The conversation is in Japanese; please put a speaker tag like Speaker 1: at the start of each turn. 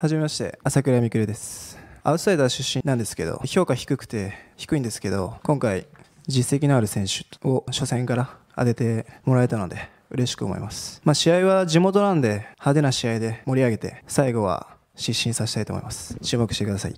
Speaker 1: はじめまして、朝倉みくるです。アウトサイダー出身なんですけど、評価低くて低いんですけど、今回、実績のある選手を初戦から当ててもらえたので、嬉しく思います。まあ、試合は地元なんで、派手な試合で盛り上げて、最後は失神させたいと思います。注目してください。